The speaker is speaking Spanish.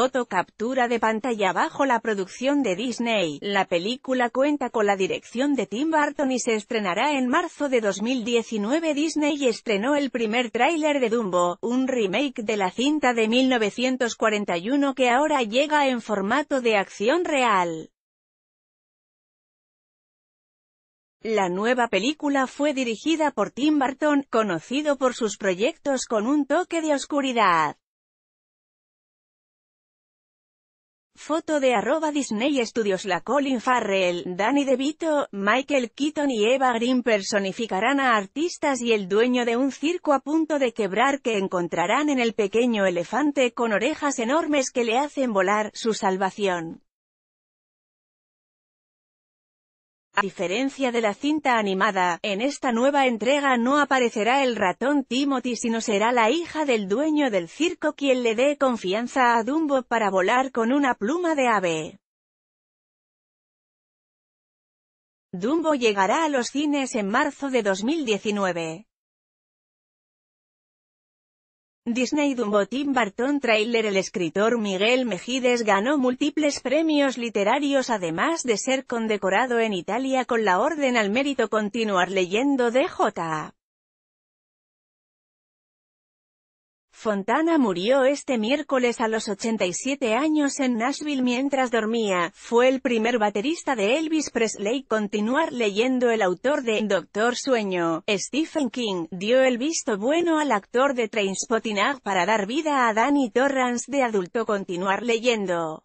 Foto captura de pantalla bajo la producción de Disney. La película cuenta con la dirección de Tim Burton y se estrenará en marzo de 2019. Disney estrenó el primer tráiler de Dumbo, un remake de la cinta de 1941 que ahora llega en formato de acción real. La nueva película fue dirigida por Tim Burton, conocido por sus proyectos con un toque de oscuridad. Foto de arroba Disney Studios La Colin Farrell, Danny DeVito, Michael Keaton y Eva Green personificarán a artistas y el dueño de un circo a punto de quebrar que encontrarán en el pequeño elefante con orejas enormes que le hacen volar, su salvación. A diferencia de la cinta animada, en esta nueva entrega no aparecerá el ratón Timothy sino será la hija del dueño del circo quien le dé confianza a Dumbo para volar con una pluma de ave. Dumbo llegará a los cines en marzo de 2019. Disney Dumbo Tim Burton Trailer El escritor Miguel Mejides ganó múltiples premios literarios además de ser condecorado en Italia con la Orden al Mérito Continuar leyendo de J. Fontana murió este miércoles a los 87 años en Nashville mientras dormía, fue el primer baterista de Elvis Presley. Continuar leyendo el autor de Doctor Sueño, Stephen King, dio el visto bueno al actor de Trainspotting para dar vida a Danny Torrance de adulto. Continuar leyendo.